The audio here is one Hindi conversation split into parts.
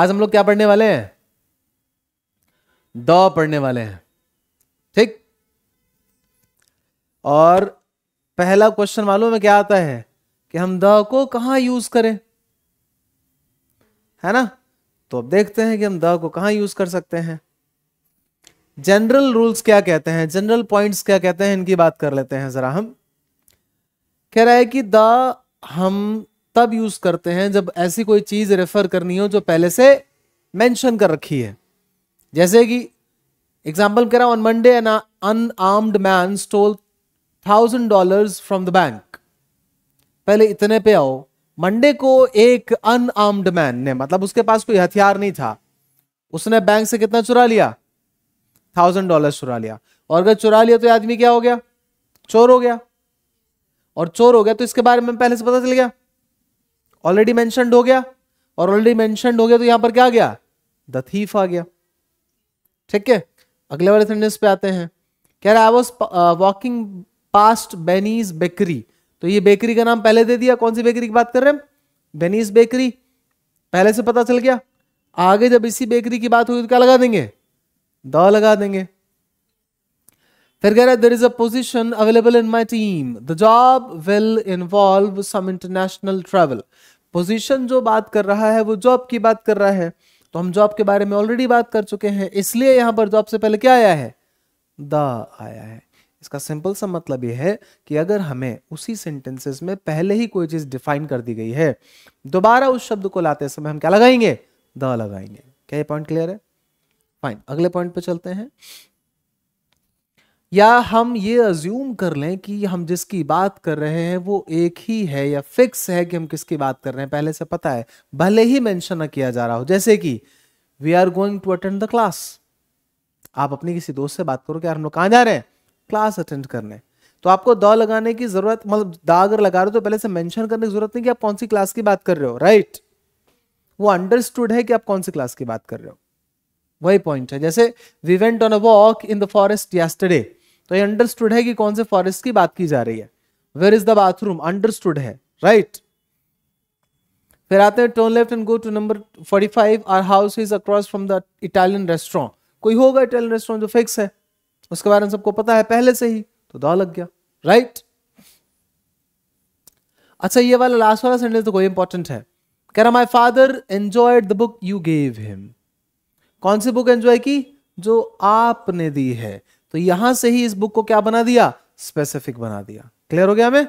आज हम लोग क्या पढ़ने वाले हैं द पढ़ने वाले हैं ठीक और पहला क्वेश्चन मालूम है क्या आता है कि हम द को कहा यूज करें है ना तो अब देखते हैं कि हम द को कहा यूज कर सकते हैं जनरल रूल्स क्या कहते हैं जनरल पॉइंट्स क्या कहते हैं इनकी बात कर लेते हैं जरा हम कह रहा है कि द हम तब यूज करते हैं जब ऐसी कोई चीज रेफर करनी हो जो पहले से मेंशन कर रखी है जैसे कि एग्जाम्पल कह रहा हूं on Monday an unarmed man stole thousand dollars from the bank पहले इतने पे आओ मंडे को एक अनआर्म्ड मैन ने मतलब उसके पास कोई हथियार नहीं था उसने बैंक से कितना चुरा लिया थाउजेंड डॉलर चुरा लिया और अगर चुरा लिया तो आदमी क्या हो गया चोर हो गया और चोर हो गया तो इसके बारे में पहले से पता चल गया ऑलरेडी मैंशनड हो गया और ऑलरेडी मैंशनड हो गया तो यहां पर क्या आ गया द थीफ आ गया ठीक है अगले वाले सेंटेंस पे आते हैं कह रहा I was walking past Benny's bakery तो ये बेकरी का नाम पहले दे दिया कौन सी बेकरी की बात कर रहे हैं बेनीज बेकरी पहले से पता चल गया आगे जब इसी बेकरी की बात हुई तो क्या लगा देंगे द लगा देंगे फिर कह रहा है there is a position available in my team the job will involve some international travel position जो बात कर रहा है वो जॉब की बात कर रहा है तो हम जॉब के बारे में ऑलरेडी बात कर चुके हैं इसलिए यहां पर जॉब से पहले क्या आया है द आया है इसका सिंपल सा मतलब यह है कि अगर हमें उसी सेंटेंसेस में पहले ही कोई चीज डिफाइन कर दी गई है दोबारा उस शब्द को लाते समय हम क्या लगाएंगे द लगाएंगे क्या ये पॉइंट क्लियर है फाइन अगले पॉइंट पे चलते हैं या हम ये अज्यूम कर लें कि हम जिसकी बात कर रहे हैं वो एक ही है या फिक्स है कि हम किसकी बात कर रहे हैं पहले से पता है भले ही मेंशन ना किया जा रहा हो जैसे कि we are going to attend the class आप अपनी किसी दोस्त से बात करो कि यार हम लोग कहाँ जा रहे हैं क्लास अटेंड करने तो आपको दौ लगाने की जरूरत मतलब दा अगर लगा रहे हो तो पहले से मैंशन करने की जरूरत नहीं कि आप कौन सी क्लास की बात कर रहे हो राइट वो अंडरस्टूड है कि आप कौन सी क्लास की बात कर रहे हो वही पॉइंट है जैसे we went on a walk in the forest yesterday तो ये अंडरस्टूड है कि कौन से फॉरेस्ट की बात की जा रही है where is the bathroom understood है राइट right? फिर आते हैं turn left and go to number forty five our house is across from the Italian restaurant कोई होगा इटालियन रेस्टोरेंट जो फिक्स है उसके बारे में सबको पता है पहले से ही तो दौ लग गया राइट right? अच्छा ये वाला लास्ट वाला सेंटेंस तो कोई इंपॉर्टेंट है कह रहा my father enjoyed the book you gave him कौन सी बुक एंजॉय की जो आपने दी है तो यहां से ही इस बुक को क्या बना दिया स्पेसिफिक बना दिया क्लियर हो गया हमें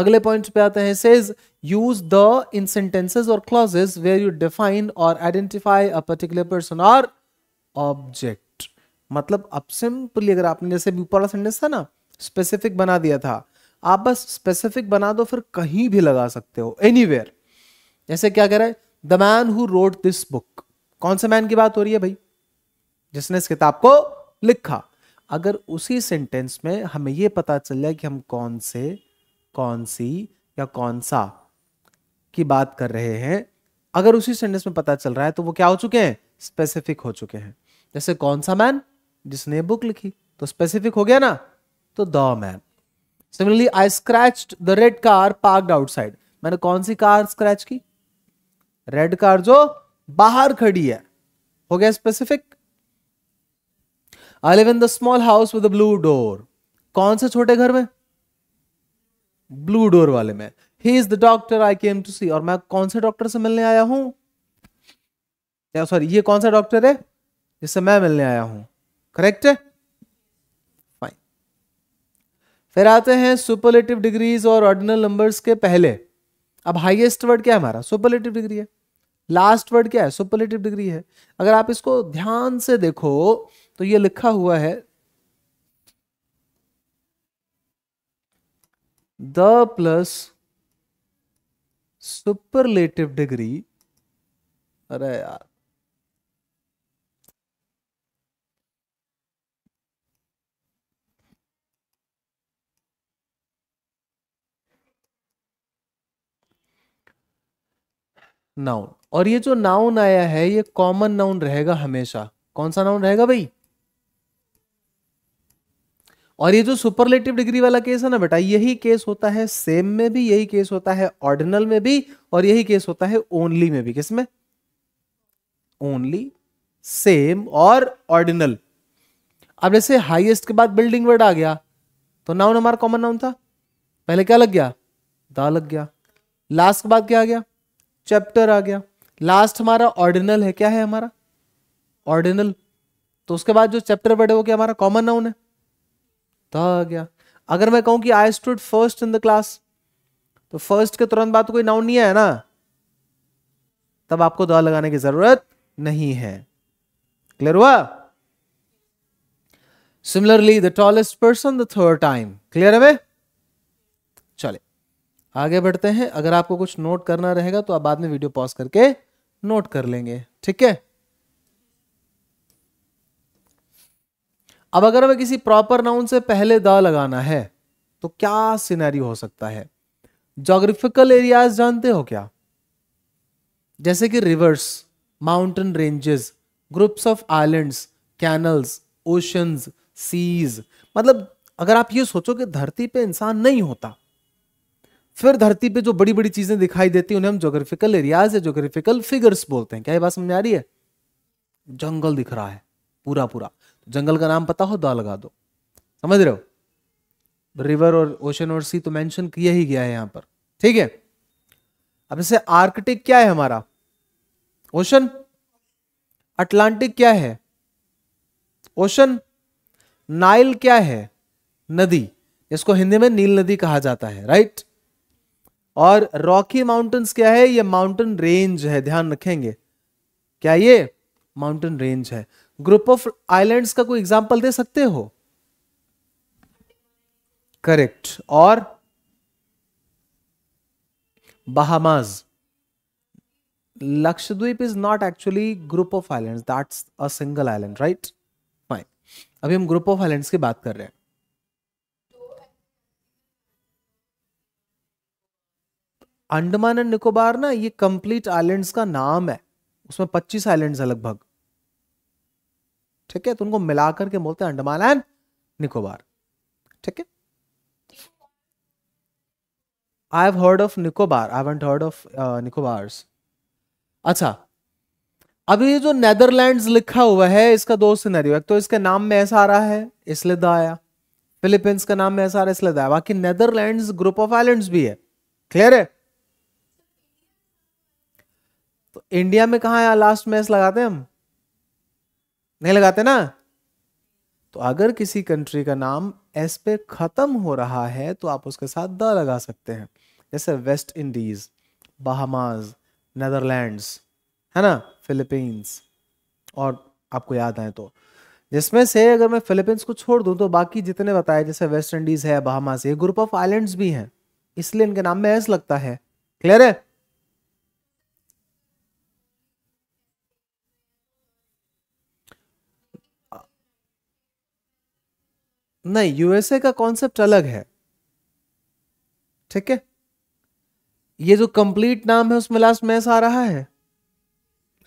अगले पॉइंट पे आते हैं says use the in sentences और क्लॉजेज वेर यू डिफाइन और आइडेंटिफाई अ पर्टिकुलर पर्सन और ऑब्जेक्ट मतलब अब सिंपली अगर आपने जैसे ऊपर वाला सेंटेंस था ना स्पेसिफिक बना दिया था आप बस स्पेसिफिक बना दो फिर कहीं भी लगा सकते हो एनी जैसे क्या कह रहा है the man who wrote this book कौन से मैन की बात हो रही है भाई जिसने इस किताब को लिखा अगर उसी सेंटेंस में हमें यह पता चल जाए कि हम कौन से कौन सी या कौन सा की बात कर रहे हैं अगर उसी सेंटेंस में पता चल रहा है तो वो क्या हो चुके हैं स्पेसिफिक हो चुके हैं जैसे कौन सा मैन जिसने बुक लिखी तो स्पेसिफिक हो गया ना तो the man similarly I scratch the red car parked outside मैंने कौन सी कार स्क्रैच की रेड कार जो बाहर खड़ी है हो गया specific I live in the small house with blue door कौन से छोटे घर में ब्लू डोर वाले में ही is the doctor I came to see और मैं कौन से डॉक्टर से मिलने आया हूं सॉरी ये कौन सा डॉक्टर है जिससे मैं मिलने आया हूं करेक्ट है फाइन फिर आते हैं सुपरलेटिव डिग्रीज और ऑर्डिनल नंबर्स के पहले अब हाईएस्ट वर्ड क्या है हमारा सुपरलेटिव डिग्री है लास्ट वर्ड क्या है सुपरलेटिव डिग्री है अगर आप इसको ध्यान से देखो तो ये लिखा हुआ है द प्लस सुपरलेटिव डिग्री अरे यार नाउन और ये जो नाउन आया है ये कॉमन नाउन रहेगा हमेशा कौन सा नाउन रहेगा भाई और ये जो सुपरलेटिव डिग्री वाला केस है ना बेटा यही केस होता है सेम में भी यही केस होता है ऑर्डिनल में भी और यही केस होता है ओनली में भी किसमें ओनली सेम और ऑर्डिनल अब जैसे हाईएस्ट के बाद बिल्डिंग वर्ड आ गया तो नाउन हमारा कॉमन नाउन था पहले क्या लग गया द लग गया लास्ट के बाद क्या आ गया चैप्टर आ गया लास्ट हमारा ऑर्डिनल है क्या है हमारा ऑर्डिनल तो उसके बाद जो चैप्टर वर्ड है वो क्या हमारा कॉमन नाउन है होता गया अगर मैं कहूं कि I stood first in the class तो फर्स्ट के तुरंत बाद तो कोई नाउन नहीं है ना तब आपको द लगाने की जरूरत नहीं है क्लियर हुआ similarly the tallest person the third time clear है चले आगे बढ़ते हैं अगर आपको कुछ नोट करना रहेगा तो आप बाद में वीडियो पॉज करके नोट कर लेंगे ठीक है अब अगर हमें किसी प्रॉपर नाउन से पहले द लगाना है तो क्या सिनेरियो हो सकता है जोग्राफिकल एरियाज जानते हो क्या जैसे कि rivers mountain ranges groups of islands canals oceans seas मतलब अगर आप ये सोचो कि धरती पे इंसान नहीं होता फिर धरती पे जो बड़ी बड़ी चीजें दिखाई देती उन्हें हम जोग्राफिकल एरियाज या जोग्राफिकल फिगर्स बोलते हैं क्या ये बात समझ आ रही है जंगल दिख रहा है पूरा पूरा जंगल का नाम पता हो दा लगा दो समझ रहे हो रिवर और ओशन और सी तो मेंशन किया ही गया है यहां पर ठीक है अब इसे आर्कटिक क्या है हमारा ओशन अटलांटिक क्या है ओशन नाइल क्या है नदी इसको हिंदी में नील नदी कहा जाता है राइट और रॉकी माउंटेन्स क्या है ये माउंटेन रेंज है ध्यान रखेंगे क्या ये माउंटेन रेंज है ग्रुप ऑफ आइलैंड्स का कोई एग्जाम्पल दे सकते हो करेक्ट और Bahamas Lakshadweep is not actually group of islands that's a single island right fine अभी हम ग्रुप ऑफ आइलैंड्स की बात कर रहे हैं अंडमान एंड निकोबार ना ये कंप्लीट आइलैंड्स का नाम है उसमें 25 आइलैंड्स है लगभग ठीक है तो उनको मिला करके बोलते हैं अंडमान एंड निकोबार ठीक है I have heard of Nicobar I haven't heard of Nicobars अच्छा अभी ये जो नेदरलैंड्स लिखा हुआ है इसका दो सिनेरियो एक तो इसके नाम में ऐसा आ रहा है इसलिए दया फिलीपींस का नाम में ऐसा आ रहा है इसलिए दया बाकी नेदरलैंड्स ग्रुप ऑफ आइलैंड्स भी है क्लियर है तो इंडिया में कहा लास्ट में एस लगाते हैं हम नहीं लगाते ना तो अगर किसी कंट्री का नाम एस पे ख़त्म हो रहा है तो आप उसके साथ द लगा सकते हैं जैसे वेस्ट इंडीज़ बहामाज नदरलैंड्स है ना फिलीपींस और आपको याद आए तो जिसमें से अगर मैं फिलीपींस को छोड़ दूं तो बाकी जितने बताए जैसे वेस्ट इंडीज़ है बहामास ये ग्रुप ऑफ आइलैंड्स भी हैं इसलिए इनके नाम में एस लगता है क्लियर है नहीं यूएसए का कॉन्सेप्ट अलग है ठीक है ये जो कंप्लीट नाम है उसमें लास्ट मैस आ रहा है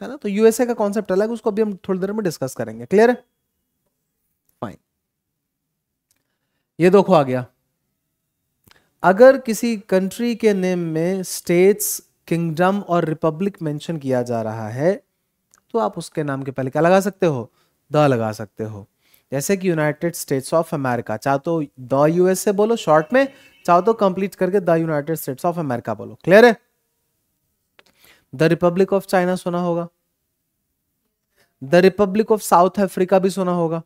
है ना तो यूएसए का कॉन्सेप्ट अलग उसको अभी हम थोड़ी देर में डिस्कस करेंगे क्लियर है फाइन ये देखो आ गया अगर किसी कंट्री के नेम में स्टेट्स किंगडम और रिपब्लिक मेंशन किया जा रहा है तो आप उसके नाम के पहले क्या लगा सकते हो द लगा सकते हो जैसे कि यूनाइटेड स्टेट्स ऑफ अमेरिका चाहे तो द यूएसए बोलो शॉर्ट में चाहे तो कंप्लीट करके the United States of America बोलो क्लियर है द रिपब्लिक ऑफ चाइना सुना होगा the Republic of South Africa भी सुना होगा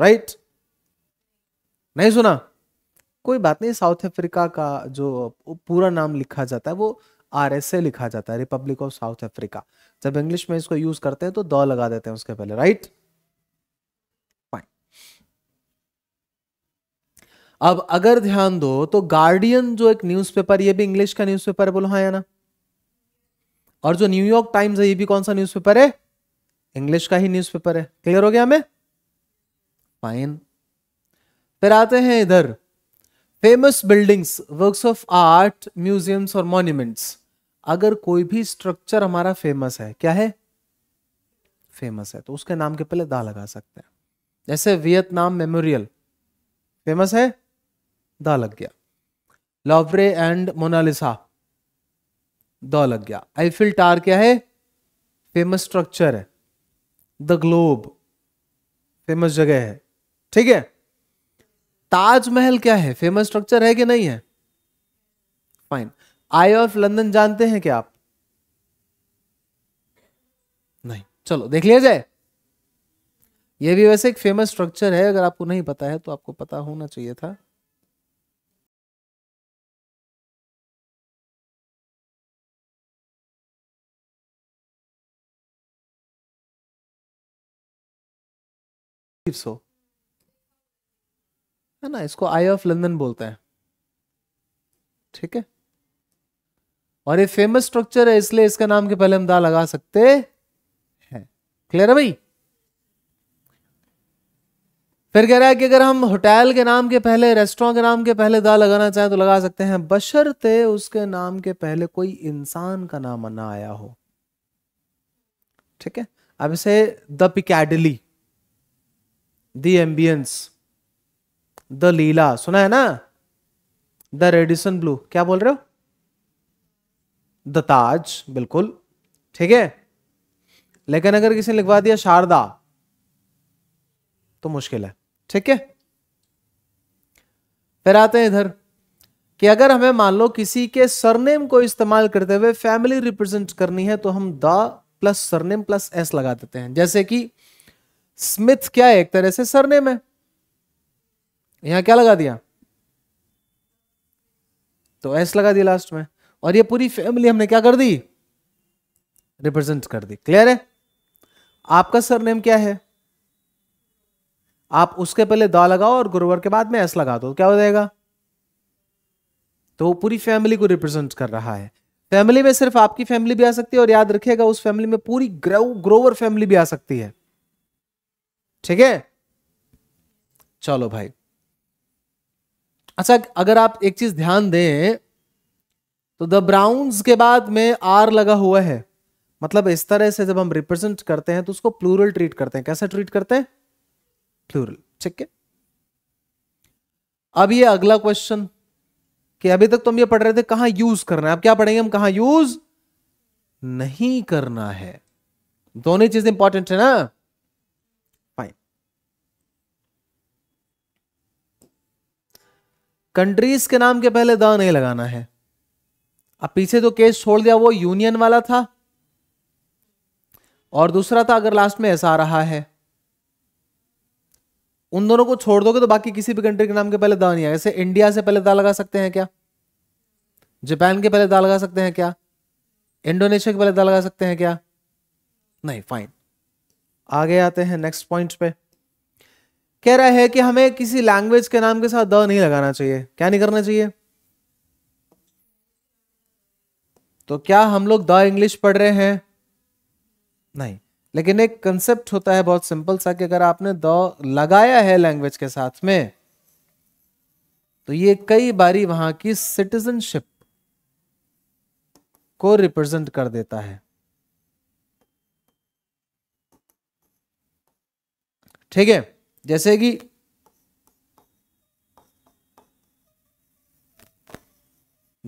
राइट right? नहीं सुना कोई बात नहीं साउथ अफ्रीका का जो पूरा नाम लिखा जाता है वो आर एस ए लिखा जाता है रिपब्लिक ऑफ साउथ अफ्रीका जब इंग्लिश में इसको यूज करते हैं तो द लगा देते हैं उसके पहले राइट right? अब अगर ध्यान दो तो गार्डियन जो एक न्यूज़पेपर ये भी इंग्लिश का न्यूज़पेपर है बोलो हाँ या ना और जो न्यूयॉर्क टाइम्स है ये भी कौन सा न्यूज़पेपर है इंग्लिश का ही न्यूज़पेपर है क्लियर हो गया हमें फाइन फिर आते हैं इधर famous buildings works of art museums और मॉन्यूमेंट्स अगर कोई भी स्ट्रक्चर हमारा फेमस है क्या है फेमस है तो उसके नाम के पहले दा लगा सकते हैं जैसे वियतनाम मेमोरियल फेमस है द लग गया लॉवरे एंड मोनालिसा द लग गया आईफिल टार क्या है फेमस स्ट्रक्चर है द ग्लोब फेमस जगह है ठीक है ताजमहल क्या है फेमस स्ट्रक्चर है कि नहीं है फाइन आई ऑफ लंदन जानते हैं क्या आप नहीं चलो देख लिया जाए यह भी वैसे एक फेमस स्ट्रक्चर है अगर आपको नहीं पता है तो आपको पता होना चाहिए था सो है ना इसको आई ऑफ लंदन बोलते हैं ठीक है और ये फेमस स्ट्रक्चर है इसलिए इसका नाम के पहले हम दा लगा सकते हैं क्लियर है भाई फिर कह रहा है कि अगर हम होटल के नाम के पहले रेस्टोरेंट के नाम के पहले दा लगाना चाहें तो लगा सकते हैं बशरते उसके नाम के पहले कोई इंसान का नाम ना आया हो ठीक है अब इसे the Piccadilly the Ambience the Leela सुना है ना द रेडिसन ब्लू क्या बोल रहे हो द ताज बिल्कुल ठीक है लेकिन अगर किसी ने लिखवा दिया शारदा तो मुश्किल है ठीक है फिर आते हैं इधर कि अगर हमें मान लो किसी के सरनेम को इस्तेमाल करते हुए फैमिली रिप्रेजेंट करनी है तो हम the plus surname plus s लगा देते हैं जैसे कि स्मिथ क्या है एक तरह से सरनेम है यहां क्या लगा दिया तो एस लगा दिया लास्ट में और ये पूरी फैमिली हमने क्या कर दी रिप्रेजेंट कर दी क्लियर है आपका सरनेम क्या है आप उसके पहले दा लगाओ और गुरुवर के बाद में एस लगा दो क्या हो जाएगा तो पूरी फैमिली को रिप्रेजेंट कर रहा है फैमिली में सिर्फ आपकी फैमिली भी आ सकती है और याद रखिएगा उस फैमिली में पूरी ग्रोवर फैमिली भी आ सकती है ठीक है चलो भाई अच्छा अगर आप एक चीज ध्यान दें तो द ब्राउन्स के बाद में आर लगा हुआ है मतलब इस तरह से जब हम रिप्रेजेंट करते हैं तो उसको प्लूरल ट्रीट करते हैं कैसे ट्रीट करते हैं प्लूरल ठीक है अब ये अगला क्वेश्चन कि अभी तक तो हम ये पढ़ रहे थे कहां यूज करना है अब क्या पढ़ेंगे हम कहा यूज नहीं करना है दोनों चीज इंपॉर्टेंट है ना कंट्रीज के नाम के पहले द नहीं लगाना है अब पीछे जो तो केस छोड़ दिया वो यूनियन वाला था और दूसरा था अगर लास्ट में ऐसा आ रहा है उन दोनों को छोड़ दोगे तो बाकी किसी भी कंट्री के नाम के पहले द नहीं आया इंडिया से पहले दा लगा सकते हैं क्या जापान के पहले दा लगा सकते हैं क्या इंडोनेशिया के पहले दा लगा सकते हैं क्या नहीं फाइन आगे आते हैं नेक्स्ट पॉइंट पे कह रहा है कि हमें किसी लैंग्वेज के नाम के साथ द नहीं लगाना चाहिए क्या नहीं करना चाहिए तो क्या हम लोग द इंग्लिश पढ़ रहे हैं नहीं लेकिन एक कंसेप्ट होता है बहुत सिंपल सा कि अगर आपने द लगाया है लैंग्वेज के साथ में तो ये कई बारी वहां की सिटीजनशिप को रिप्रेजेंट कर देता है ठीक है जैसे कि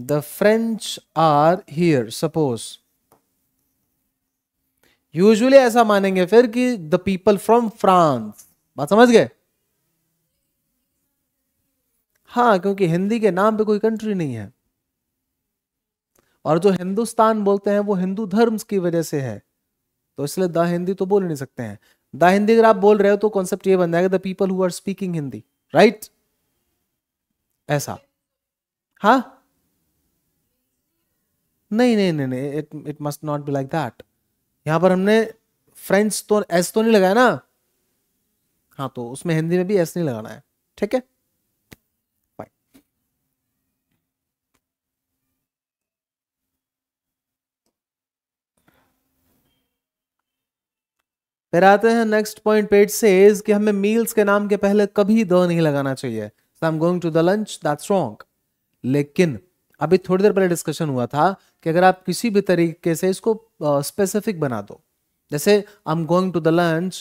the French are here suppose usually ऐसा मानेंगे फिर कि द पीपल फ्रॉम फ्रांस बात समझ गए हाँ क्योंकि हिंदी के नाम पे कोई कंट्री नहीं है और जो हिंदुस्तान बोलते हैं वो हिंदू धर्म की वजह से है तो इसलिए द हिंदी तो बोल नहीं सकते हैं द हिंदी अगर आप बोल रहे हो तो कॉन्सेप्ट ये बन जाएगा the people who are speaking Hindi right ऐसा हा नहीं नहीं नहीं नहीं it it must not be like that यहां पर हमने फ्रेंच तो एस तो नहीं लगाया ना हाँ तो उसमें हिंदी में भी एस नहीं लगाना है ठीक है फिर आते हैं नेक्स्ट पॉइंट पेज सेज कि हमें मील्स के नाम के पहले कभी द नहीं लगाना चाहिए so I am going to the lunch that's wrong लेकिन अभी थोड़ी देर पहले डिस्कशन हुआ था कि अगर आप किसी भी तरीके से इसको स्पेसिफिक uh, बना दो जैसे I am going to the lunch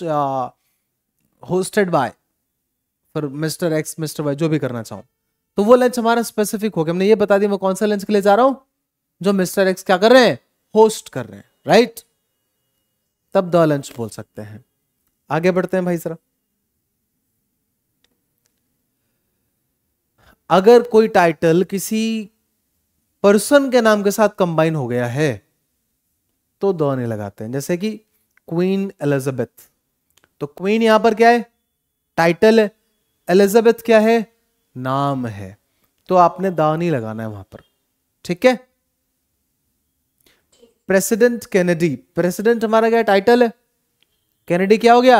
hosted by for mister X mister Y जो भी करना चाहूं तो वो लंच हमारा स्पेसिफिक हो गया हमने ये बता दिया मैं कौन सा लंच के लिए जा रहा हूं जो मिस्टर एक्स क्या कर रहे हैं होस्ट कर रहे हैं राइट right? तब द लंच बोल सकते हैं आगे बढ़ते हैं भाई सर अगर कोई टाइटल किसी पर्सन के नाम के साथ कंबाइन हो गया है तो द नहीं लगाते हैं जैसे कि क्वीन एलिजाबेथ तो क्वीन यहां पर क्या है टाइटल एलिजाबेथ क्या है नाम है तो आपने द नहीं लगाना है वहां पर ठीक है प्रेसिडेंट कैनेडी प्रेसिडेंट हमारा क्या टाइटल है कैनेडी क्या हो गया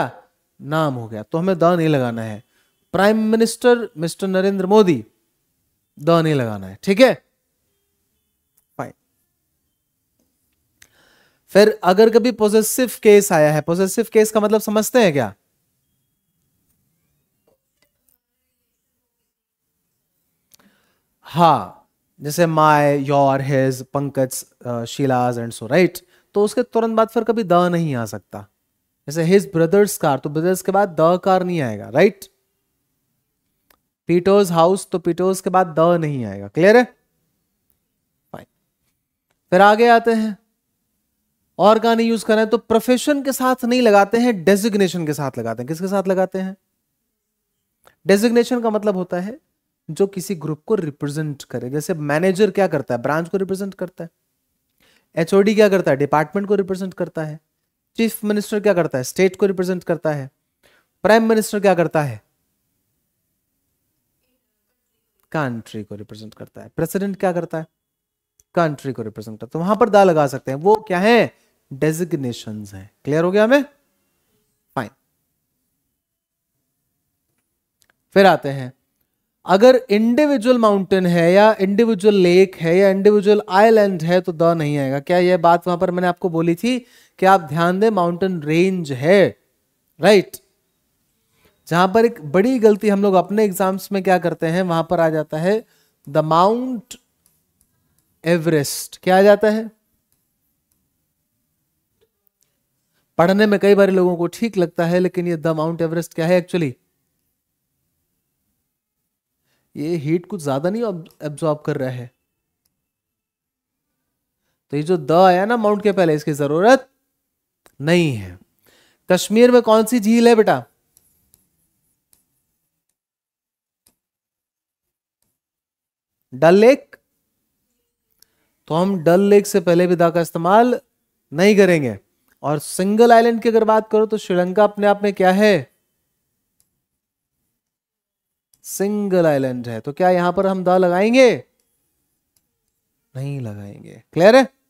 नाम हो गया तो हमें द नहीं लगाना है prime minister mister Narendra Modi the नहीं लगाना है ठीक है फाइन फिर अगर कभी पॉजिटिव केस आया है पॉजिटिव केस का मतलब समझते हैं क्या हा जैसे my your his Pankaj Sheela's and so right तो उसके तुरंत बाद फिर कभी द नहीं आ सकता जैसे हिज ब्रदर्स कार तो ब्रदर्स के बाद द कार नहीं आएगा राइट पीटोज हाउस तो पीटोज के बाद द नहीं आएगा क्लियर है फाइन फिर आगे आते हैं और कहा नहीं यूज करें तो प्रोफेशन के साथ नहीं लगाते हैं डेजिग्नेशन के साथ लगाते हैं किसके साथ लगाते हैं डेजिग्नेशन का मतलब होता है जो किसी ग्रुप को रिप्रेजेंट करे जैसे मैनेजर क्या करता है ब्रांच को रिप्रेजेंट करता है एचओडी क्या करता है डिपार्टमेंट को रिप्रेजेंट करता है चीफ मिनिस्टर क्या करता है स्टेट को रिप्रेजेंट करता है प्राइम मिनिस्टर क्या करता है कंट्री को रिप्रेजेंट करता है प्रेसिडेंट क्या करता है कंट्री को रिप्रेजेंट करता है तो वहां पर दा लगा सकते हैं वो क्या है डेजिग्नेशन है क्लियर हो गया हमें फाइन फिर आते हैं अगर इंडिविजुअल माउंटेन है या इंडिविजुअल लेक है या इंडिविजुअल आइलैंड है तो द नहीं आएगा क्या यह बात वहां पर मैंने आपको बोली थी कि आप ध्यान दें माउंटेन रेंज है राइट right? जहां पर एक बड़ी गलती हम लोग अपने एग्जाम्स में क्या करते हैं वहां पर आ जाता है द माउंट एवरेस्ट क्या आ जाता है पढ़ने में कई बार लोगों को ठीक लगता है लेकिन ये द माउंट एवरेस्ट क्या है एक्चुअली ये हीट कुछ ज़्यादा नहीं एब्जॉर्ब कर रहा है तो ये जो द आया ना माउंट के पहले इसकी ज़रूरत नहीं है कश्मीर में कौन सी झील है बेटा डल लेक तो हम डल लेक से पहले भी दा का इस्तेमाल नहीं करेंगे और सिंगल आइलैंड की अगर बात करो तो श्रीलंका अपने आप में क्या है सिंगल आइलैंड है तो क्या यहां पर हम द लगाएंगे नहीं लगाएंगे क्लियर है